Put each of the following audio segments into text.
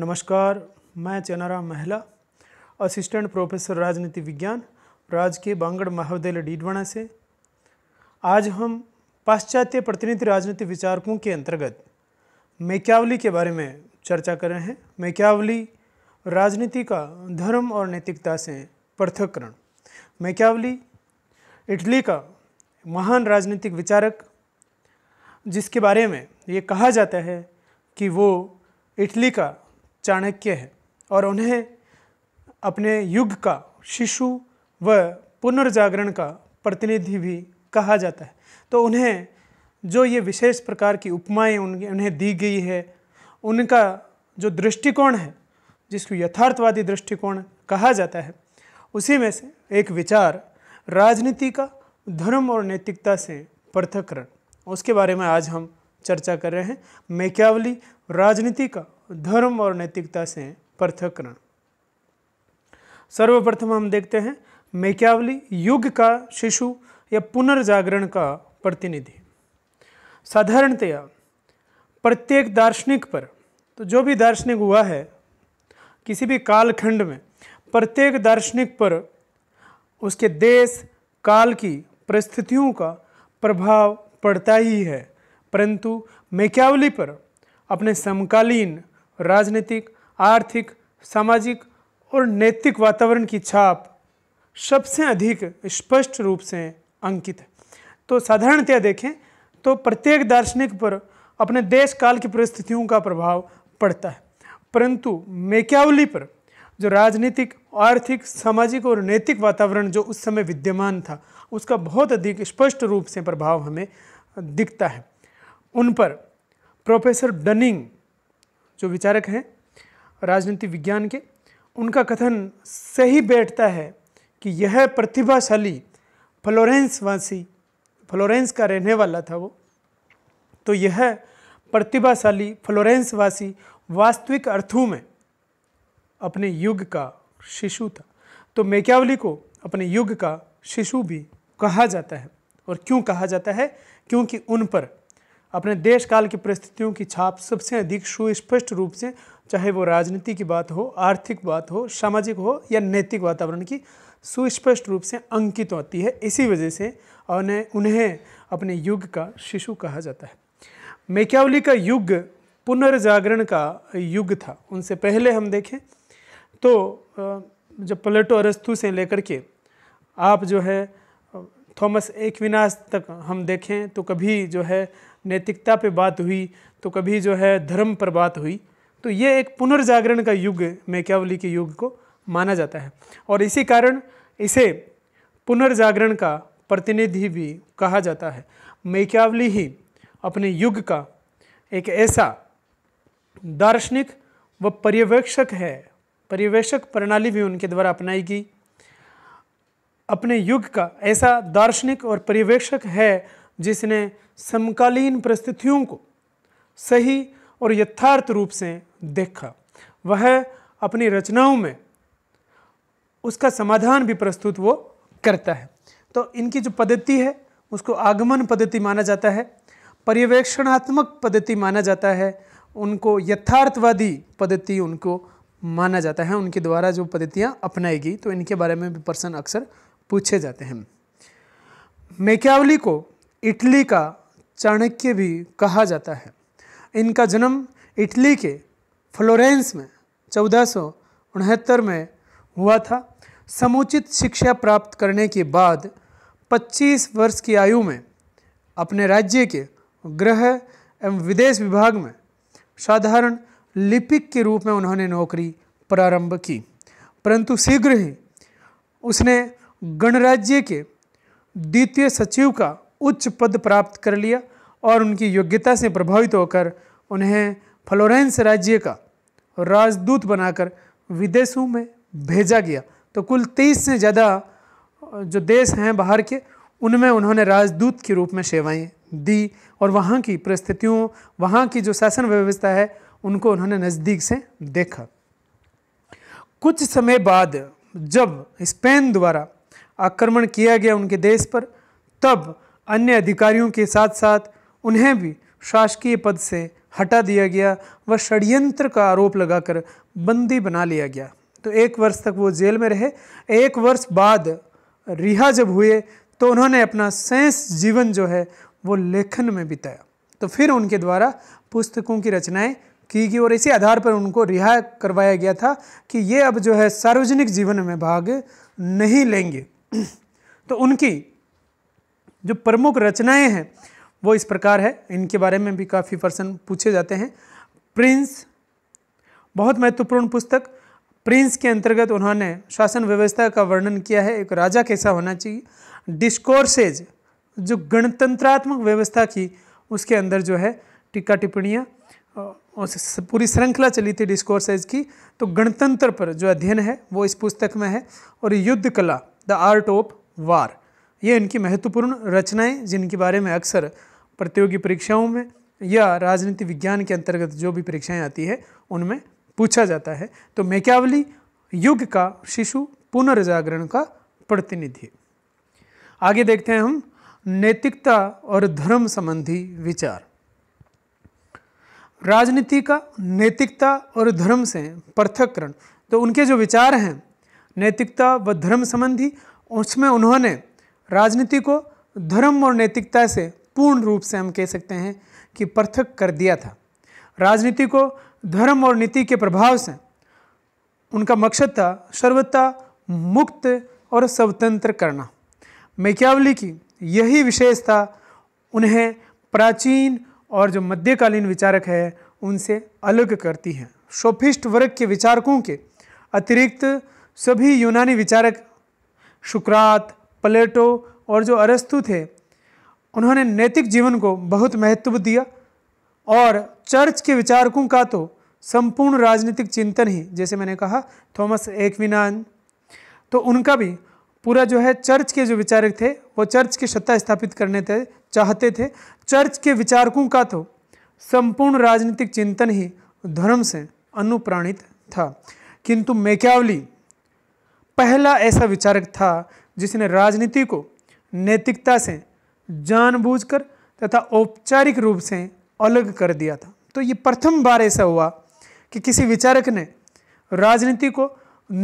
नमस्कार मैं चेनाराम महला असिस्टेंट प्रोफेसर राजनीति विज्ञान राज के बांगड़ महाविद्यालय डीडवाणा से आज हम पाश्चात्य प्रतिनिधि राजनीति विचारकों के अंतर्गत मेक्यावली के बारे में चर्चा कर रहे हैं मेक्यावली राजनीति का धर्म और नैतिकता से पृथककरण मेक्यावली इटली का महान राजनीतिक विचारक जिसके बारे में ये कहा जाता है कि वो इटली का चाणक्य है और उन्हें अपने युग का शिशु व पुनर्जागरण का प्रतिनिधि भी कहा जाता है तो उन्हें जो ये विशेष प्रकार की उपमाएं उनके उन्हें दी गई है उनका जो दृष्टिकोण है जिसको यथार्थवादी दृष्टिकोण कहा जाता है उसी में से एक विचार राजनीति का धर्म और नैतिकता से पृथककरण उसके बारे में आज हम चर्चा कर रहे हैं मैक्यावली राजनीति का धर्म और नैतिकता से पृथकरण सर्वप्रथम हम देखते हैं मैक्यावली युग का शिशु या पुनर्जागरण का प्रतिनिधि साधारणतया प्रत्येक दार्शनिक पर तो जो भी दार्शनिक हुआ है किसी भी कालखंड में प्रत्येक दार्शनिक पर उसके देश काल की परिस्थितियों का प्रभाव पड़ता ही है परंतु मेक्यावली पर अपने समकालीन राजनीतिक आर्थिक सामाजिक और नैतिक वातावरण की छाप सबसे अधिक स्पष्ट रूप से अंकित है तो साधारणतया देखें तो प्रत्येक दार्शनिक पर अपने देश काल की परिस्थितियों का प्रभाव पड़ता है परंतु मेक्यावली पर जो राजनीतिक आर्थिक सामाजिक और नैतिक वातावरण जो उस समय विद्यमान था उसका बहुत अधिक स्पष्ट रूप से प्रभाव हमें दिखता है उन पर प्रोफेसर डनिंग जो विचारक हैं राजनीति विज्ञान के उनका कथन सही बैठता है कि यह प्रतिभाशाली फ्लोरेंस वासी फ्लोरेंस का रहने वाला था वो तो यह प्रतिभाशाली फ्लोरेंस वासी वास्तविक अर्थों में अपने युग का शिशु था तो मेक्यावली को अपने युग का शिशु भी कहा जाता है और क्यों कहा जाता है क्योंकि उन पर अपने देश काल की परिस्थितियों की छाप सबसे अधिक सुस्पष्ट रूप से चाहे वो राजनीति की बात हो आर्थिक बात हो सामाजिक हो या नैतिक वातावरण की सुस्पष्ट रूप से अंकित होती है इसी वजह से उन्हें उन्हें अपने युग का शिशु कहा जाता है मेक्यावली का युग पुनर्जागरण का युग था उनसे पहले हम देखें तो जब प्लेटो अरस्तु से लेकर के आप जो है थॉमस एकविनास तक हम देखें तो कभी जो है नैतिकता पे बात हुई तो कभी जो है धर्म पर बात हुई तो ये एक पुनर्जागरण का युग मैक्यावली के युग को माना जाता है और इसी कारण इसे पुनर्जागरण का प्रतिनिधि भी कहा जाता है मैक्यावली ही अपने युग का एक ऐसा दार्शनिक व पर्यवेक्षक है पर्यवेक्षक प्रणाली भी उनके द्वारा अपनाई गई अपने युग का ऐसा दार्शनिक और पर्यवेक्षक है जिसने समकालीन परिस्थितियों को सही और यथार्थ रूप से देखा वह अपनी रचनाओं में उसका समाधान भी प्रस्तुत वो करता है तो इनकी जो पद्धति है उसको आगमन पद्धति माना जाता है पर्यवेक्षणात्मक पद्धति माना जाता है उनको यथार्थवादी पद्धति उनको माना जाता है उनके द्वारा जो पद्धतियाँ अपनाएगी तो इनके बारे में भी पर्सन अक्सर पूछे जाते हैं मेक्यावली को इटली का चाणक्य भी कहा जाता है इनका जन्म इटली के फ्लोरेंस में चौदह में हुआ था समुचित शिक्षा प्राप्त करने के बाद 25 वर्ष की आयु में अपने राज्य के गृह एवं विदेश विभाग में साधारण लिपिक के रूप में उन्होंने नौकरी प्रारंभ की परंतु शीघ्र ही उसने गणराज्य के द्वितीय सचिव का उच्च पद प्राप्त कर लिया और उनकी योग्यता से प्रभावित होकर उन्हें फ्लोरेंस राज्य का राजदूत बनाकर विदेशों में भेजा गया तो कुल तेईस से ज़्यादा जो देश हैं बाहर के उनमें उन्होंने राजदूत के रूप में सेवाएं दी और वहाँ की परिस्थितियों वहाँ की जो शासन व्यवस्था है उनको उन्होंने नज़दीक से देखा कुछ समय बाद जब स्पेन द्वारा आक्रमण किया गया उनके देश पर तब अन्य अधिकारियों के साथ साथ उन्हें भी शासकीय पद से हटा दिया गया व षड्यंत्र का आरोप लगाकर बंदी बना लिया गया तो एक वर्ष तक वो जेल में रहे एक वर्ष बाद रिहा जब हुए तो उन्होंने अपना सेंस जीवन जो है वो लेखन में बिताया तो फिर उनके द्वारा पुस्तकों की रचनाएं की गई और इसी आधार पर उनको रिहा करवाया गया था कि ये अब जो है सार्वजनिक जीवन में भाग नहीं लेंगे तो उनकी जो प्रमुख रचनाएं हैं वो इस प्रकार है इनके बारे में भी काफ़ी पर्सन पूछे जाते हैं प्रिंस बहुत महत्वपूर्ण पुस्तक प्रिंस के अंतर्गत उन्होंने शासन व्यवस्था का वर्णन किया है एक राजा कैसा होना चाहिए डिस्कोर्सेज जो गणतंत्रात्मक व्यवस्था की उसके अंदर जो है टिक्का टिप्पणियाँ पूरी श्रृंखला चली थी डिस्कोर्सेज की तो गणतंत्र पर जो अध्ययन है वो इस पुस्तक में है और युद्ध कला द आर्ट ऑफ वार ये इनकी महत्वपूर्ण रचनाएं जिनके बारे में अक्सर प्रतियोगी परीक्षाओं में या राजनीति विज्ञान के अंतर्गत जो भी परीक्षाएं आती है उनमें पूछा जाता है तो मैक्यावली युग का शिशु पुनर्जागरण का प्रतिनिधि आगे देखते हैं हम नैतिकता और धर्म संबंधी विचार राजनीति का नैतिकता और धर्म से पृथककरण तो उनके जो विचार हैं नैतिकता व धर्म संबंधी उसमें उन्होंने राजनीति को धर्म और नैतिकता से पूर्ण रूप से हम कह सकते हैं कि पृथक कर दिया था राजनीति को धर्म और नीति के प्रभाव से उनका मकसद था सर्वता मुक्त और स्वतंत्र करना मैक्यावली की यही विशेषता उन्हें प्राचीन और जो मध्यकालीन विचारक है उनसे अलग करती है सोफिस्ट वर्ग के विचारकों के अतिरिक्त सभी यूनानी विचारक शुक्रात प्लेटो और जो अरस्तु थे उन्होंने नैतिक जीवन को बहुत महत्व दिया और चर्च के विचारकों का तो संपूर्ण राजनीतिक चिंतन ही जैसे मैंने कहा थॉमस एकविनान तो उनका भी पूरा जो है चर्च के जो विचारक थे वो चर्च की सत्ता स्थापित करने थे चाहते थे चर्च के विचारकों का तो संपूर्ण राजनीतिक चिंतन ही धर्म से अनुप्राणित था किंतु मेक्यावली पहला ऐसा विचारक था जिसने राजनीति को नैतिकता से जानबूझकर तथा औपचारिक रूप से अलग कर दिया था तो ये प्रथम बार ऐसा हुआ कि किसी विचारक ने राजनीति को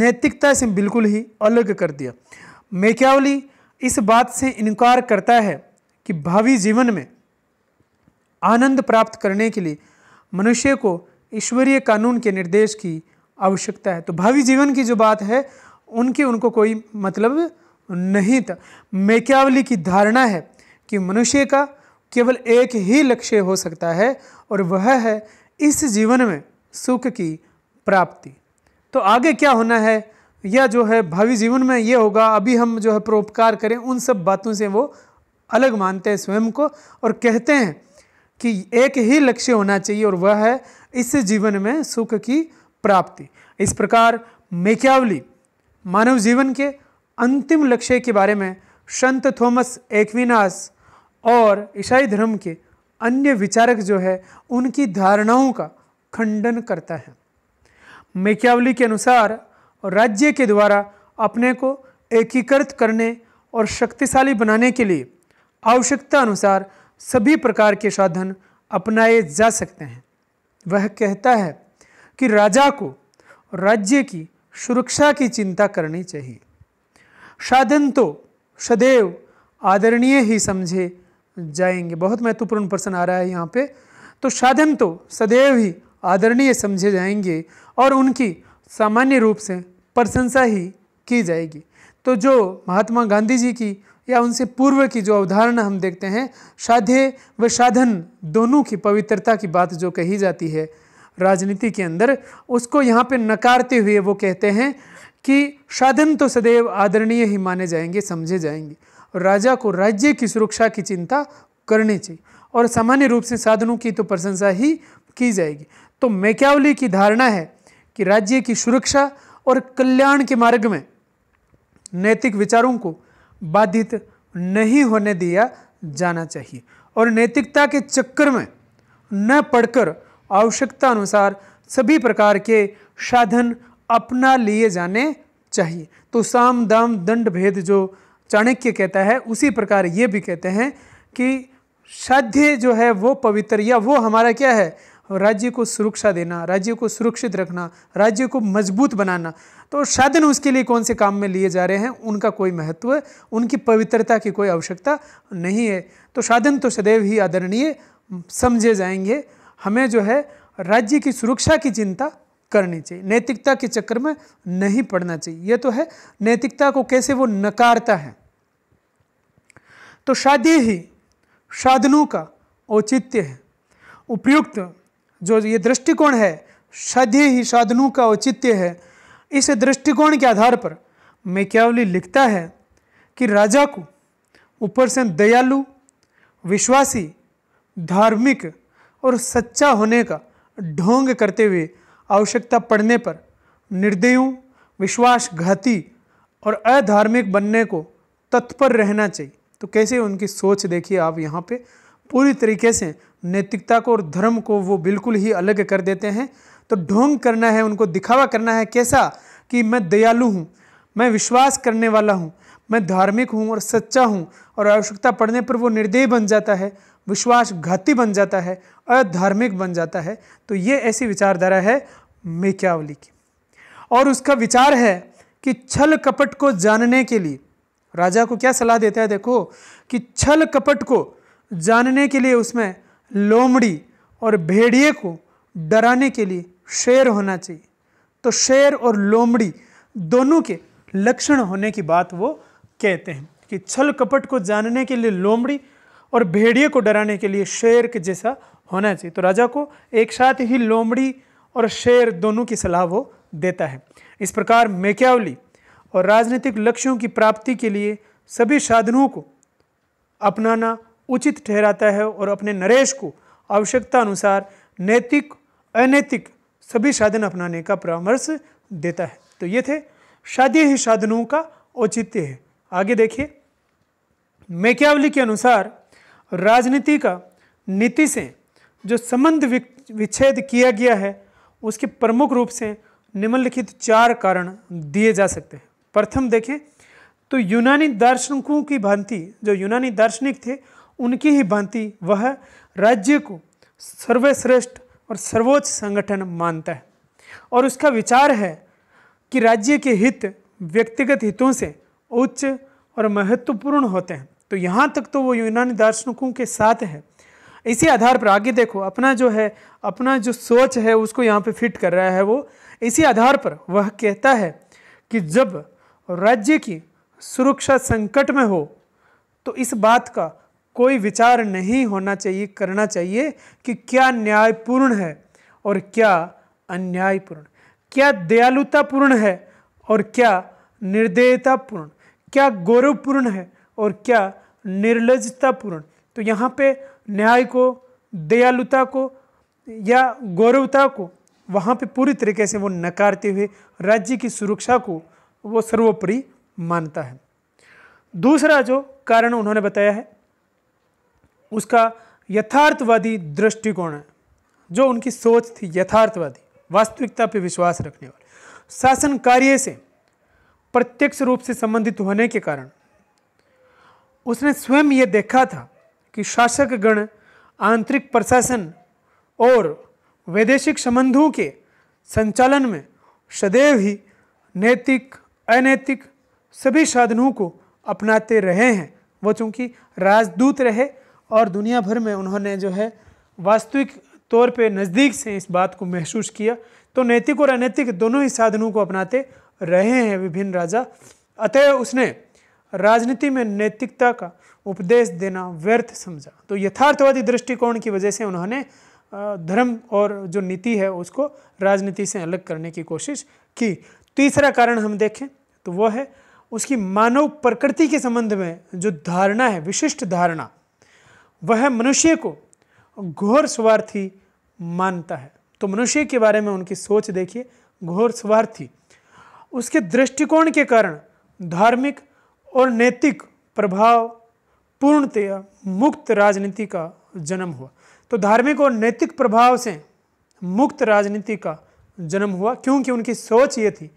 नैतिकता से बिल्कुल ही अलग कर दिया मेक्यावली इस बात से इनकार करता है कि भावी जीवन में आनंद प्राप्त करने के लिए मनुष्य को ईश्वरीय कानून के निर्देश की आवश्यकता है तो भावी जीवन की जो बात है उनकी उनको कोई मतलब नहीं था मेक्यावली की धारणा है कि मनुष्य का केवल एक ही लक्ष्य हो सकता है और वह है इस जीवन में सुख की प्राप्ति तो आगे क्या होना है या जो है भावी जीवन में ये होगा अभी हम जो है परोपकार करें उन सब बातों से वो अलग मानते हैं स्वयं को और कहते हैं कि एक ही लक्ष्य होना चाहिए और वह है इस जीवन में सुख की प्राप्ति इस प्रकार मेक्यावली मानव जीवन के अंतिम लक्ष्य के बारे में संत थॉमस एक्विनास और ईसाई धर्म के अन्य विचारक जो है उनकी धारणाओं का खंडन करता है मेक्यावली के अनुसार राज्य के द्वारा अपने को एकीकृत करने और शक्तिशाली बनाने के लिए आवश्यकता अनुसार सभी प्रकार के साधन अपनाए जा सकते हैं वह कहता है कि राजा को राज्य की सुरक्षा की चिंता करनी चाहिए साधन तो सदैव आदरणीय ही समझे जाएंगे बहुत महत्वपूर्ण प्रश्न आ रहा है यहाँ पे तो साधन तो सदैव ही आदरणीय समझे जाएंगे और उनकी सामान्य रूप से प्रशंसा ही की जाएगी तो जो महात्मा गांधी जी की या उनसे पूर्व की जो अवधारणा हम देखते हैं साधे व साधन दोनों की पवित्रता की बात जो कही जाती है राजनीति के अंदर उसको यहाँ पे नकारते हुए वो कहते हैं कि साधन तो सदैव आदरणीय ही माने जाएंगे समझे जाएंगे और राजा को राज्य की सुरक्षा की चिंता करनी चाहिए और सामान्य रूप से साधनों की तो प्रशंसा ही की जाएगी तो मैक्यावली की धारणा है कि राज्य की सुरक्षा और कल्याण के मार्ग में नैतिक विचारों को बाधित नहीं होने दिया जाना चाहिए और नैतिकता के चक्कर में न पढ़कर आवश्यकता अनुसार सभी प्रकार के साधन अपना लिए जाने चाहिए तो साम दाम दंड भेद जो चाणक्य कहता है उसी प्रकार ये भी कहते हैं कि साध्य जो है वो पवित्र या वो हमारा क्या है राज्य को सुरक्षा देना राज्य को सुरक्षित रखना राज्य को मजबूत बनाना तो साधन उसके लिए कौन से काम में लिए जा रहे हैं उनका कोई महत्व उनकी पवित्रता की कोई आवश्यकता नहीं है तो साधन तो सदैव ही आदरणीय समझे जाएंगे हमें जो है राज्य की सुरक्षा की चिंता करनी चाहिए नैतिकता के चक्कर में नहीं पड़ना चाहिए यह तो है नैतिकता को कैसे वो नकारता है तो शादी ही साधनों का औचित्य है उपयुक्त जो ये दृष्टिकोण है शादी ही साधनों का औचित्य है इस दृष्टिकोण के आधार पर मैक्यावली लिखता है कि राजा को ऊपर से दयालु विश्वासी धार्मिक और सच्चा होने का ढोंग करते हुए आवश्यकता पड़ने पर निर्दयों विश्वासघाती और अधार्मिक बनने को तत्पर रहना चाहिए तो कैसे उनकी सोच देखिए आप यहाँ पे पूरी तरीके से नैतिकता को और धर्म को वो बिल्कुल ही अलग कर देते हैं तो ढोंग करना है उनको दिखावा करना है कैसा कि मैं दयालु हूँ मैं विश्वास करने वाला हूँ मैं धार्मिक हूँ और सच्चा हूँ और आवश्यकता पड़ने पर वो निर्दयी बन जाता है विश्वासघाती बन जाता है अधार्मिक बन जाता है तो ये ऐसी विचारधारा है मेक्यावली की और उसका विचार है कि छल कपट को जानने के लिए राजा को क्या सलाह देता है देखो कि छल कपट को जानने के लिए उसमें लोमड़ी और भेड़िए को डराने के लिए शेर होना चाहिए तो शेर और लोमड़ी दोनों के लक्षण होने की बात वो कहते हैं कि छल कपट को जानने के लिए लोमड़ी और भेड़िए को डराने के लिए शेर के जैसा होना चाहिए तो राजा को एक साथ ही लोमड़ी और शेर दोनों की सलाह वो देता है इस प्रकार मेक्यावली और राजनीतिक लक्ष्यों की प्राप्ति के लिए सभी साधनों को अपनाना उचित ठहराता है और अपने नरेश को आवश्यकता अनुसार नैतिक अनैतिक सभी साधन अपनाने का परामर्श देता है तो ये थे शादी ही साधनों का औचित्य है आगे देखिए मेक्यावली के अनुसार राजनीति का नीति से जो संबंध विच्छेद किया गया है उसके प्रमुख रूप से निम्नलिखित चार कारण दिए जा सकते हैं प्रथम देखें तो यूनानी दार्शनिकों की भांति जो यूनानी दार्शनिक थे उनकी ही भांति वह राज्य को सर्वश्रेष्ठ और सर्वोच्च संगठन मानता है और उसका विचार है कि राज्य के हित व्यक्तिगत हितों से उच्च और महत्वपूर्ण होते हैं तो यहाँ तक तो वो यूनानी दार्शनिकों के साथ है इसी आधार पर आगे देखो अपना जो है अपना जो सोच है उसको यहाँ पे फिट कर रहा है वो इसी आधार पर वह कहता है कि जब राज्य की सुरक्षा संकट में हो तो इस बात का कोई विचार नहीं होना चाहिए करना चाहिए कि क्या न्यायपूर्ण है और क्या अन्यायपूर्ण क्या दयालुतापूर्ण है और क्या निर्दयतापूर्ण क्या गौरवपूर्ण है और क्या निर्लजतापूर्ण तो यहाँ पे न्याय को दयालुता को या गौरवता को वहाँ पे पूरी तरीके से वो नकारते हुए राज्य की सुरक्षा को वो सर्वोपरि मानता है दूसरा जो कारण उन्होंने बताया है उसका यथार्थवादी दृष्टिकोण है जो उनकी सोच थी यथार्थवादी वास्तविकता पर विश्वास रखने वाले शासन कार्य से प्रत्यक्ष रूप से संबंधित होने के कारण उसने स्वयं ये देखा था कि शासकगण आंतरिक प्रशासन और वैदेशिक संबंधों के संचालन में सदैव ही नैतिक अनैतिक सभी साधनों को अपनाते रहे हैं वो चूँकि राजदूत रहे और दुनिया भर में उन्होंने जो है वास्तविक तौर पे नज़दीक से इस बात को महसूस किया तो नैतिक और अनैतिक दोनों ही साधनों को अपनाते रहे हैं विभिन्न राजा अतः उसने राजनीति में नैतिकता का उपदेश देना व्यर्थ समझा तो यथार्थवादी दृष्टिकोण की वजह से उन्होंने धर्म और जो नीति है उसको राजनीति से अलग करने की कोशिश की तीसरा कारण हम देखें तो वह है उसकी मानव प्रकृति के संबंध में जो धारणा है विशिष्ट धारणा वह मनुष्य को घोर स्वार्थी मानता है तो मनुष्य के बारे में उनकी सोच देखिए घोर स्वार्थी उसके दृष्टिकोण के कारण धार्मिक और नैतिक प्रभाव पूर्णतया मुक्त राजनीति का जन्म हुआ तो धार्मिक और नैतिक प्रभाव से मुक्त राजनीति का जन्म हुआ क्योंकि उनकी सोच ये थी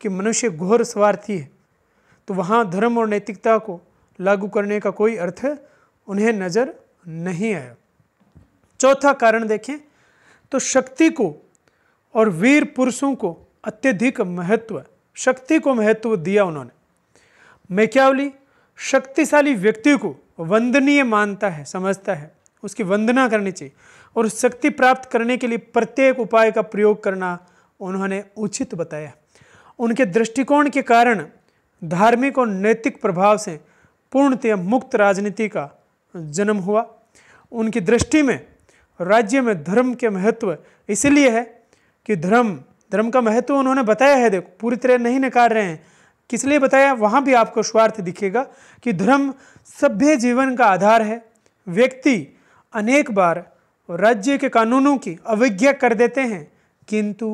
कि मनुष्य घोर स्वार्थी है तो वहाँ धर्म और नैतिकता को लागू करने का कोई अर्थ उन्हें नज़र नहीं आया चौथा कारण देखें तो शक्ति को और वीर पुरुषों को अत्यधिक महत्व शक्ति को महत्व दिया उन्होंने मैक्यावली शक्तिशाली व्यक्ति को वंदनीय मानता है समझता है उसकी वंदना करनी चाहिए और शक्ति प्राप्त करने के लिए प्रत्येक उपाय का प्रयोग करना उन्होंने उचित बताया उनके दृष्टिकोण के कारण धार्मिक और नैतिक प्रभाव से पूर्णतया मुक्त राजनीति का जन्म हुआ उनकी दृष्टि में राज्य में धर्म के महत्व इसलिए है कि धर्म धर्म का महत्व उन्होंने बताया है देखो पूरी तरह नहीं नकार रहे हैं किस लिए बताया वहाँ भी आपको स्वार्थ दिखेगा कि धर्म सभ्य जीवन का आधार है व्यक्ति अनेक बार राज्य के कानूनों की अवज्ञा कर देते हैं किंतु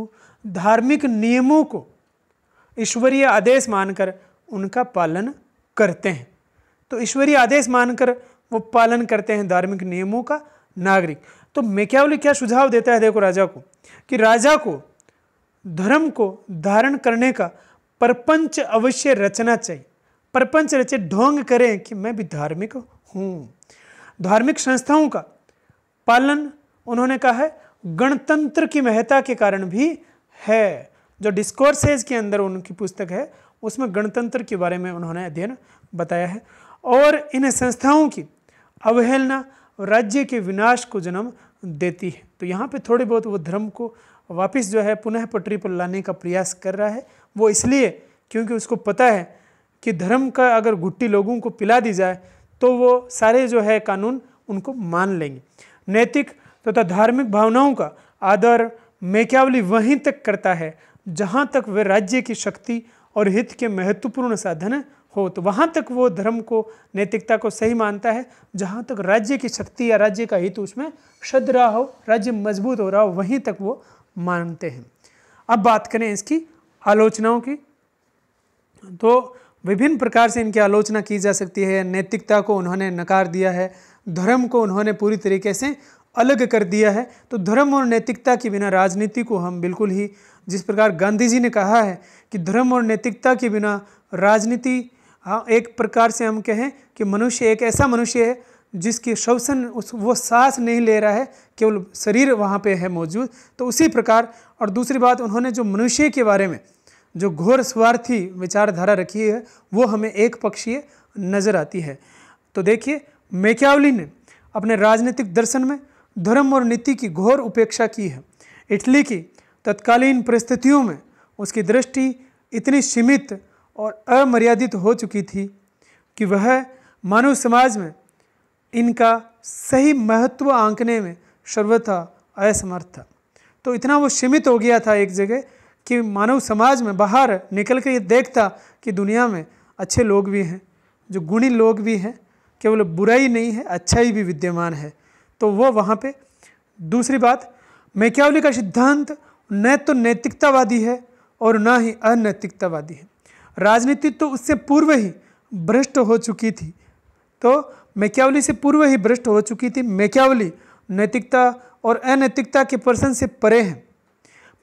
धार्मिक नियमों को ईश्वरीय आदेश मानकर उनका पालन करते हैं तो ईश्वरीय आदेश मानकर वो पालन करते हैं धार्मिक नियमों का नागरिक तो मैक्यावली क्या सुझाव देता है देखो राजा को कि राजा को धर्म को धारण करने का परपंच अवश्य रचना चाहिए परपंच रचे ढोंग करें कि मैं भी धार्मिक हूँ धार्मिक संस्थाओं का पालन उन्होंने कहा है गणतंत्र की महत्ता के कारण भी है जो डिस्कोर्सेज के अंदर उनकी पुस्तक है उसमें गणतंत्र के बारे में उन्होंने अध्ययन बताया है और इन संस्थाओं की अवहेलना राज्य के विनाश को जन्म देती है तो यहाँ पे थोड़े बहुत वो धर्म को वापस जो है पुनः पटरी पर लाने का प्रयास कर रहा है वो इसलिए क्योंकि उसको पता है कि धर्म का अगर घुट्टी लोगों को पिला दी जाए तो वो सारे जो है कानून उनको मान लेंगे नैतिक तथा तो धार्मिक भावनाओं का आदर मेक्यावली वहीं तक करता है जहाँ तक वे राज्य की शक्ति और हित के महत्वपूर्ण साधन हो तो वहाँ तक वो धर्म को नैतिकता को सही मानता है जहाँ तक राज्य की शक्ति या राज्य का हित उसमें शद रहा हो राज्य मजबूत हो रहा हो वहीं तक वो मानते हैं अब बात करें इसकी आलोचनाओं की तो विभिन्न प्रकार से इनकी आलोचना की जा सकती है नैतिकता को उन्होंने नकार दिया है धर्म को उन्होंने पूरी तरीके से अलग कर दिया है तो धर्म और नैतिकता के बिना राजनीति को हम बिल्कुल ही जिस प्रकार गांधी जी ने कहा है कि धर्म और नैतिकता के बिना राजनीति हाँ एक प्रकार से हम कहें कि मनुष्य एक ऐसा मनुष्य है जिसकी श्वसन उस वो सांस नहीं ले रहा है केवल शरीर वहाँ पे है मौजूद तो उसी प्रकार और दूसरी बात उन्होंने जो मनुष्य के बारे में जो घोर स्वार्थी विचारधारा रखी है वो हमें एक पक्षीय नज़र आती है तो देखिए मेक्यावली ने अपने राजनीतिक दर्शन में धर्म और नीति की घोर उपेक्षा की है इटली की तत्कालीन परिस्थितियों में उसकी दृष्टि इतनी सीमित और अमर्यादित हो चुकी थी कि वह मानव समाज में इनका सही महत्व आंकने में सर्वथा असमर्थ था तो इतना वो सीमित हो गया था एक जगह कि मानव समाज में बाहर निकल कर ये देखता कि दुनिया में अच्छे लोग भी हैं जो गुणी लोग भी हैं केवल बुराई नहीं है अच्छाई भी विद्यमान है तो वो वहाँ पे दूसरी बात मैक्यावली का सिद्धांत न तो नैतिकतावादी है और ना ही अनैतिकतावादी है राजनीति तो उससे पूर्व ही भ्रष्ट हो चुकी थी तो मैक्यावली से पूर्व ही भ्रष्ट हो चुकी थी मैक्यावली नैतिकता और अनैतिकता के प्रश्न से परे हैं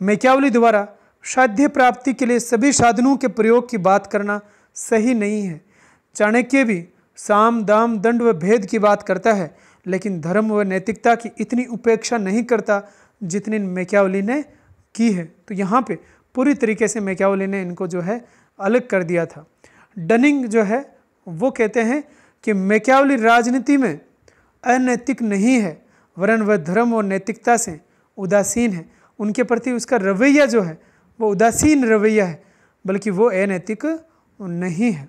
मैक्यावली द्वारा साध्य प्राप्ति के लिए सभी साधनों के प्रयोग की बात करना सही नहीं है चाणक्य भी साम दाम दंड व भेद की बात करता है लेकिन धर्म व नैतिकता की इतनी उपेक्षा नहीं करता जितनी मैक्यावली ने की है तो यहाँ पे पूरी तरीके से मैक्यावली ने इनको जो है अलग कर दिया था डनिंग जो है वो कहते हैं कि मैक्यावली राजनीति में अनैतिक नहीं है वरन वह धर्म और नैतिकता से उदासीन है उनके प्रति उसका रवैया जो है वो उदासीन रवैया है बल्कि वो अनैतिक नहीं है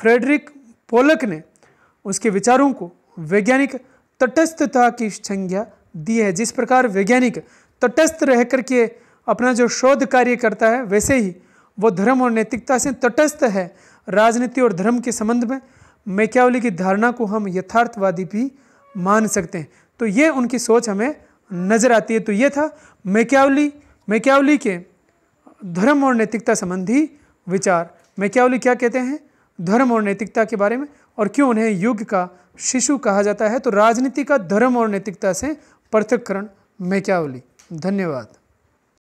फ्रेडरिक पोलक ने उसके विचारों को वैज्ञानिक तटस्थता की संज्ञा दी है जिस प्रकार वैज्ञानिक तटस्थ रह करके अपना जो शोध कार्य करता है वैसे ही वो धर्म और नैतिकता से तटस्थ है राजनीति और धर्म के संबंध में मैक्यावली की धारणा को हम यथार्थवादी भी मान सकते हैं तो ये उनकी सोच हमें नज़र आती है तो ये था मैक्यावली मैक्यावली के धर्म और नैतिकता संबंधी विचार मैं क्या बोली क्या कहते हैं धर्म और नैतिकता के बारे में और क्यों उन्हें युग का शिशु कहा जाता है तो राजनीति का धर्म और नैतिकता से पृथककरण मैं क्या बोली धन्यवाद